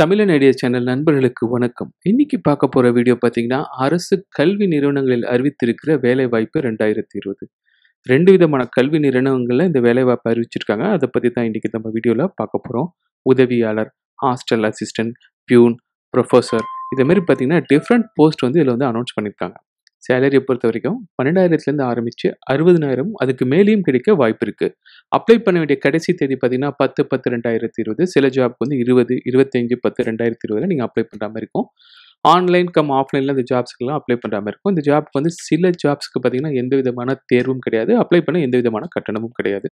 தமிழன் idea channel நண்பர்களுக்கு வணக்கம் இன்னைக்கு பார்க்க போகிற வீடியோ பார்த்தீங்கன்னா அரசு கல்வி நிறுவனங்களில் அறிவித்திருக்கிற வேலைவாய்ப்பு ரெண்டாயிரத்தி இருபது ரெண்டு விதமான கல்வி நிறுவனங்களில் இந்த வேலைவாய்ப்பு அறிவிச்சிருக்காங்க அதை பற்றி தான் இன்றைக்கி நம்ம வீடியோவில் பார்க்க போகிறோம் உதவியாளர் ஹாஸ்டல் அசிஸ்டன்ட் பியூன் ப்ரொஃபஸர் மாதிரி பார்த்தீங்கன்னா டிஃப்ரெண்ட் போஸ்ட் வந்து இதில் வந்து அனௌன்ஸ் பண்ணியிருக்காங்க சேலரியை பொறுத்த வரைக்கும் பன்னெண்டாயிரத்துலேருந்து ஆரம்பித்து அறுபதனாயிரம் அதுக்கு மேலேயும் கிடைக்க வாய்ப்பு இருக்குது அப்ளை பண்ண வேண்டிய கடைசி தேதி பார்த்தீங்கன்னா பத்து பத்து ரெண்டாயிரத்தி இருபது சில ஜாப்க்கு வந்து இருபது இருபத்தஞ்சு பத்து ரெண்டாயிரத்தி இருபதில் நீங்கள் அப்ளை பண்ணுற மாதிரி இருக்கும் ஆன்லைன் கம் ஆஃப்லைனில் இந்த ஜாப்ஸ்க்கெல்லாம் அப்ளை பண்ணுற மாதிரி இருக்கும் இந்த ஜாப்க்கு வந்து சில ஜாப்ஸ்க்கு பார்த்தீங்கன்னா எந்த விதமான தேர்வும் கிடையாது அப்ளை பண்ண எந்த விதமான கட்டணமும் கிடையாது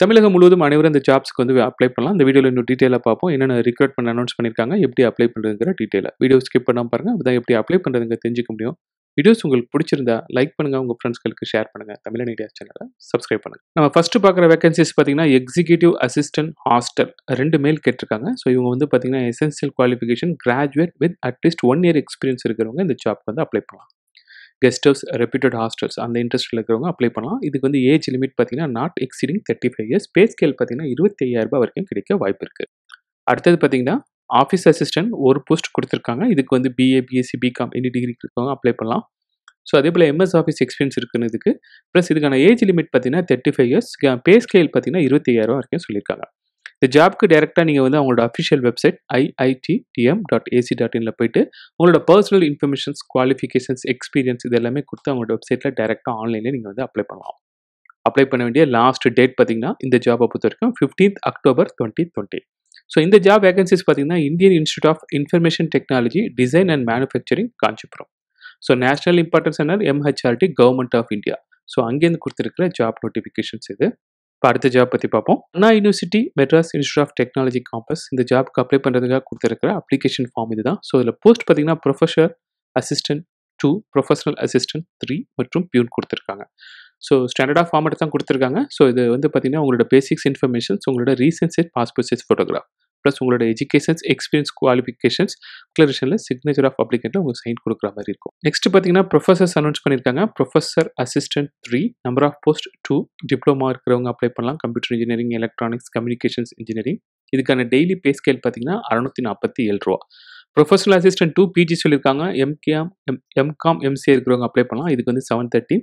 தமிழகம் முழுவதும் அனைவரும் இந்த ஜாப்ஸ்க்கு வந்து அப்ளை பண்ணலாம் இந்த வீடியோவில் இன்னும் டீட்டெயிலாக பார்ப்போம் என்னென்ன ரிக்ரூட்மெண்ட் அனௌன்ஸ் பண்ணியிருக்காங்க எப்படி அப்ளை பண்ணுறதுங்கிற டீட்டெயிலாக வீடியோ ஸ்கிப் பண்ணாமல் பாருங்கள் அப்படி எப்படி அப்ளை பண்ணுறதுங்க தெரிஞ்சிக்க முடியும் வீடியோஸ் உங்களுக்கு பிடிச்சிருந்தா லைக் பண்ணுங்கள் உங்கள் ஃப்ரெண்ட்ஸ்களுக்கு ஷேர் பண்ணுங்கள் தமிழன் இடியா சேனலை சப்ஸ்கிரைப் பண்ணுங்கள் நம்ம ஃபஸ்ட்டு பார்க்குற வேகன்சிஸ் பார்த்தீங்கன்னா எக்ஸிகியூட்டிவ் அசிஸ்டன்ட் ஹாஸ்டல் ரெண்டு மேல் கேட்டிருக்காங்க ஸோ இவங்க வந்து பார்த்தீங்கன்னா essential qualification graduate with at least one year experience இருக்கிறவங்க இந்த ஜாப்க்கு வந்து அப்ளை பண்ணலாம் கெஸ்ட் ஹவுஸ் ரெப்யூட்டட் ஹாஸ்டல்ஸ் அந்த இன்ட்ரெஸ்ட்டில் இருக்கிறவங்க அப்ளை பண்ணலாம் இதுக்கு வந்து ஏஜ் லிமிட் பார்த்தீங்கன்னா not exceeding thirty five years pay scale பார்த்தீங்கன்னா இருபத்தி ஐயாயிரம் ரூபாய் வரைக்கும் கிடைக்க வாய்ப்பு இருக்குது அடுத்தது பார்த்தீங்கன்னா ஆஃபீஸ் அசிஸ்டன்ட் ஒரு போஸ்ட் கொடுத்துருக்காங்க இதுக்கு வந்து BA BSc BCom any degree இருக்கவங்க அப்ளை பண்ணலாம் ஸோ அதே போல் எம்எஸ் ஆஃபீஸ் எக்ஸ்பீரியன்ஸ் இதுக்கு ப்ளஸ் இதுக்கான ஏஜ் லிமிட் பார்த்தீங்கன்னா thirty five years pay scale பார்த்தீங்கன்னா இருபத்தி ஐயாயிரம் வரைக்கும் சொல்லியிருக்காங்க இந்த ஜாப்க்கு டேரெக்டாக நீங்கள் வந்து அவங்களோட official website IITDM dot AC dot இனில் போயிட்டு உங்களோட பர்சனல் இன்ஃபர்மேஷன்ஸ் குவாலிஃபிகேஷன்ஸ் எக்ஸ்பீரியன்ஸ் இது எல்லாமே கொடுத்து அவங்களோட வெப்சைட்டில் டேரெக்டாக ஆன்லைனில் நீங்கள் வந்து அப்ளை பண்ணலாம் அப்ளை பண்ண வேண்டிய லாஸ்ட் டேட் பார்த்தீங்கன்னா இந்த ஜாப்பை பொறுத்த வரைக்கும் fifteenth October twenty twenty so இந்த ஜாப் வேகன்சிஸ் பார்த்தீங்கன்னா Indian Institute of Information Technology Design and Manufacturing Kanchipuram so national importance என்ன MHRD Government of India so அங்கேருந்து கொடுத்துருக்கிற ஜாப் நோட்டிஃபிகேஷன்ஸ் இது இப்போ அடுத்த ஜாப் பற்றி பார்ப்போம் Anna University Madras Institute of Technology campus இந்த ஜாப்க்கு அப்ளை பண்ணுறதுக்காக கொடுத்துருக்கிற அப்ளிகேஷன் ஃபார்ம் இது தான் ஸோ இதில் போஸ்ட் பார்த்தீங்கன்னா professor assistant two professional assistant three மற்றும் பியூன் கொடுத்துருக்காங்க ஸோ ஸ்டாண்டர்டாக ஃபார்மேட் தான் கொடுத்துருக்காங்க ஸோ இது வந்து பார்த்தீங்கன்னா உங்களோட பேசிக்ஸ் இன்ஃபர்மேஷன்ஸ் உங்களோட recent size passport size photograph plus உங்களோட எஜுகேஷன்ஸ் எக்ஸ்பீரியன்ஸ் குவாலிஃபிகேஷன்ஸ் டிக்ளரேஷனில் சிக்னேச்சர் ஆஃப் அப்ளிகேட்டில் உங்களுக்கு சைன் கொடுக்குற மாதிரி இருக்கும் நெக்ஸ்ட் பார்த்தீங்கன்னா ப்ரொஃபஸர்ஸ் அனௌன்ஸ் பண்ணியிருக்காங்க professor assistant three number of post two diploma இருக்கிறவங்க அப்ளை பண்ணலாம் computer engineering electronics communications engineering இதுக்கான டெய்லி பே ஸ்கேல் பார்த்தீங்கன்னா அறுநூற்றி நாற்பத்தி ஏழு ரூபா ப்ரொஃபஷனல் அசிஸ்டன்ட் டூ பிஜி சொல்லியிருக்காங்க எம்கேஎம் எம் எம்காம் எம்சிஏ இருக்கிறவங்க அப்ளை பண்ணலாம் இதுக்கு வந்து செவன் தேர்ட்டி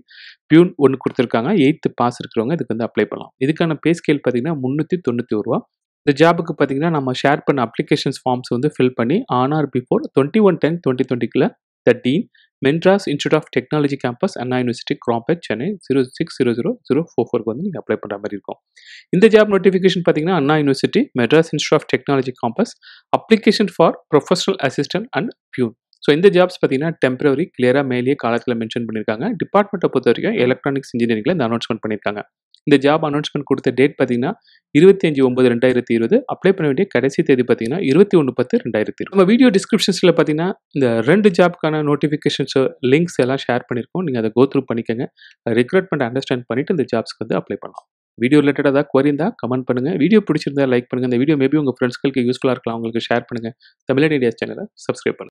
பியூன் ஒன்று கொடுத்துருக்காங்க எயித்து பாஸ் இருக்கிறவங்க இதுக்கு வந்து அப்ளை பண்ணலாம் இதுக்கான பே ஸ்கேல் பார்த்தீங்கன்னா முந்நூற்றி தொண்ணூற்றி ரூபா இந்த ஜாபுக்கு பார்த்தீங்கன்னா நம்ம ஷேர் பண்ண அப்ளிகேஷன்ஸ் ஃபார்ம்ஸ் வந்து ஃபில் பண்ணி on or before twenty one ten twenty டுவெண்ட்டிக்குள்ளே thirteen Madras Institute of Technology campus Anna University Chromepet Chennai zero six zero zero zero four ஃபோருக்கு வந்து நீங்கள் அப்ளை பண்ணுற மாதிரி இருக்கும் இந்த ஜாப் நோட்டிஃபிகேஷன் பார்த்தீங்கன்னா Anna University Madras Institute of Technology campus application for professional assistant and peon so இந்த ஜாப்ஸ் பார்த்தீங்கன்னா டெம்பரவரி கிளியராக மேலேயே காலத்தில் மென்ஷன் பண்ணியிருக்காங்க டிபார்ட்மெண்ட்டை பொறுத்த வரைக்கும் எலக்ட்ரானிக்ஸ் இன்ஜினியரிங்கில் இந்த அனௌன்ஸ்மெண்ட் பண்ணியிருக்காங்க இந்த ஜாப் அனௌன்ஸ்மெண்ட் கொடுத்த டேட் பார்த்தீங்கன்னா இருபத்தி அஞ்சு ஒன்பது ரெண்டாயிரத்தி இருபது அப்ளை பண்ண வேண்டிய கடைசி தேதி பார்த்தீங்கன்னா இருபத்தி ஒன்று பத்து ரெண்டாயிரத்தி இருபது நம்ம வீடியோ டிஸ்கிரிப்ஷன்ஸில் பார்த்தீங்கன்னா இந்த ரெண்டு ஜாப்க்கான நோட்டிஃபிகேஷன்ஸோ லிங்க்ஸ் எல்லாம் ஷேர் பண்ணியிருக்கோம் நீங்கள் அதை கோத்ரூப் பண்ணிக்கோங்க ரெக்ரூட்மெண்ட் அண்டர்ஸ்டாண்ட் பண்ணிவிட்டு இந்த ஜாப்ஸ்க்கு வந்து அப்ளை பண்ணலாம் வீடியோ ரிலேட்டடாக ஏதாவது குவரி இருந்தால் கமெண்ட் பண்ணுங்கள் வீடியோ பிடிச்சிருந்தா லைக் பண்ணுங்கள் இந்த வீடியோ மேபி உங்கள் ஃப்ரெண்ட்ஸ்களுக்கு யூஸ்ஃபுல்லாக இருக்கலாம் உங்களுக்கு ஷேர் பண்ணுங்கள் தமிழ் இண்டியா சேனலை சப்ஸ்கிரைப் பண்ணுங்கள்